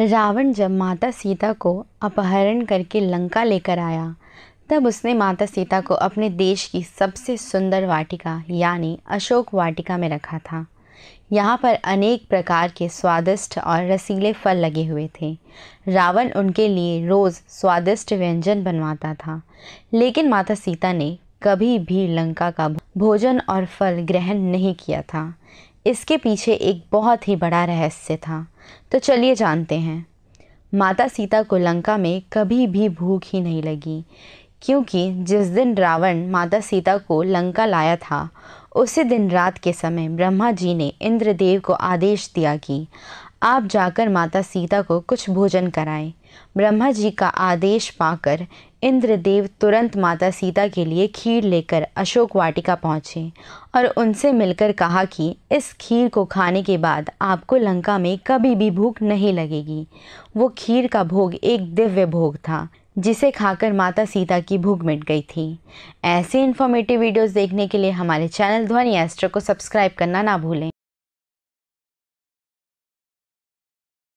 रावण जब माता सीता को अपहरण करके लंका लेकर आया तब उसने माता सीता को अपने देश की सबसे सुंदर वाटिका यानी अशोक वाटिका में रखा था यहाँ पर अनेक प्रकार के स्वादिष्ट और रसीले फल लगे हुए थे रावण उनके लिए रोज़ स्वादिष्ट व्यंजन बनवाता था लेकिन माता सीता ने कभी भी लंका का भोजन और फल ग्रहण नहीं किया था इसके पीछे एक बहुत ही बड़ा रहस्य था तो चलिए जानते हैं माता सीता को लंका में कभी भी भूख ही नहीं लगी क्योंकि जिस दिन रावण माता सीता को लंका लाया था उसी दिन रात के समय ब्रह्मा जी ने इंद्रदेव को आदेश दिया कि आप जाकर माता सीता को कुछ भोजन कराएं ब्रह्मा जी का आदेश पाकर इंद्रदेव तुरंत माता सीता के लिए खीर लेकर अशोक वाटिका पहुँचे और उनसे मिलकर कहा कि इस खीर को खाने के बाद आपको लंका में कभी भी भूख नहीं लगेगी वो खीर का भोग एक दिव्य भोग था जिसे खाकर माता सीता की भूख मिट गई थी ऐसे इन्फॉर्मेटिव वीडियोस देखने के लिए हमारे चैनल ध्वनि एस्ट्रो को सब्सक्राइब करना ना भूलें